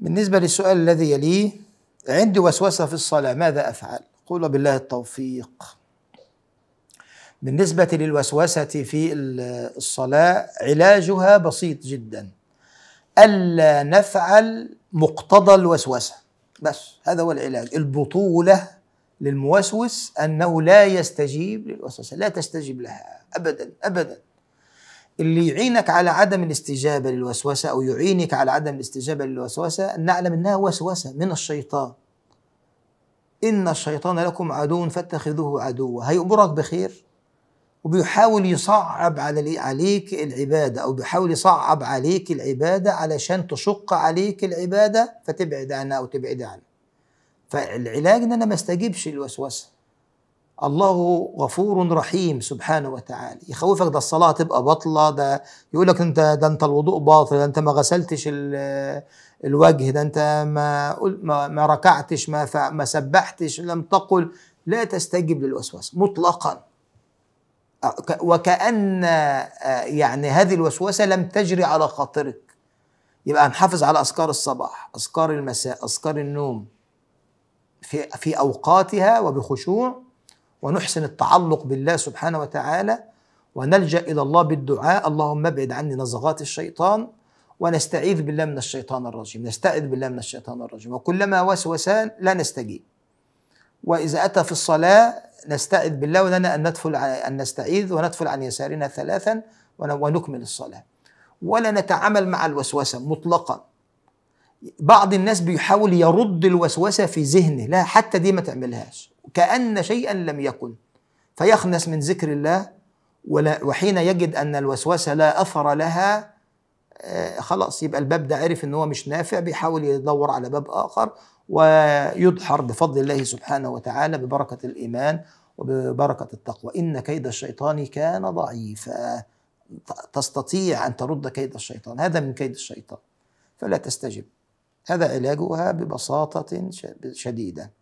بالنسبة للسؤال الذي يليه عندي وسوسة في الصلاة ماذا أفعل؟ قول بالله التوفيق بالنسبة للوسوسة في الصلاة علاجها بسيط جدا ألا نفعل مقتضى الوسوسة بس هذا هو العلاج البطولة للموسوس أنه لا يستجيب للوسوسة لا تستجيب لها أبدا أبدا اللي يعينك على عدم الاستجابة للوسوسة أو يعينك على عدم الاستجابة للوسوسة أن نعلم أنها وسوسة من الشيطان إن الشيطان لكم عدو فاتخذوه عدوا هيأمرك بخير وبيحاول يصعب على عليك العبادة أو بيحاول يصعب عليك العبادة علشان تشق عليك العبادة فتبعد عنها أو تبعد عنها فالعلاج إن أنا ما استجيبش للوسوسة الله غفور رحيم سبحانه وتعالى يخوفك ده الصلاة هتبقى باطلة ده يقول لك انت ده انت الوضوء باطل ده انت ما غسلتش الوجه ده انت ما ما, ما ركعتش ما ما سبحتش لم تقل لا تستجب للوسواس مطلقا وكأن آه، يعني هذه الوسوسة لم تجري على خاطرك يبقى هنحافظ على أذكار الصباح أذكار المساء أذكار النوم في في أوقاتها وبخشوع ونحسن التعلق بالله سبحانه وتعالى ونلجا الى الله بالدعاء اللهم ابعد عني نزغات الشيطان ونستعيذ بالله من الشيطان الرجيم نستعيذ بالله من الشيطان الرجيم وكلما وسوسان لا نستجيب واذا اتى في الصلاه نستعذ بالله ولنا ان ندفل ان نستعيذ وندفل عن يسارنا ثلاثا ونكمل الصلاه ولا نتعامل مع الوسوسه مطلقا بعض الناس بيحاول يرد الوسوسه في ذهنه لا حتى دي ما تعملهاش كأن شيئا لم يكن فيخنس من ذكر الله ولا وحين يجد أن الوسوسة لا أثر لها آه، خلاص يبقى الباب ده عرف ان هو مش نافع بيحاول يدور على باب اخر ويدحر بفضل الله سبحانه وتعالى ببركه الايمان وببركه التقوى ان كيد الشيطان كان ضعيفا تستطيع ان ترد كيد الشيطان هذا من كيد الشيطان فلا تستجب هذا علاجها ببساطه شديده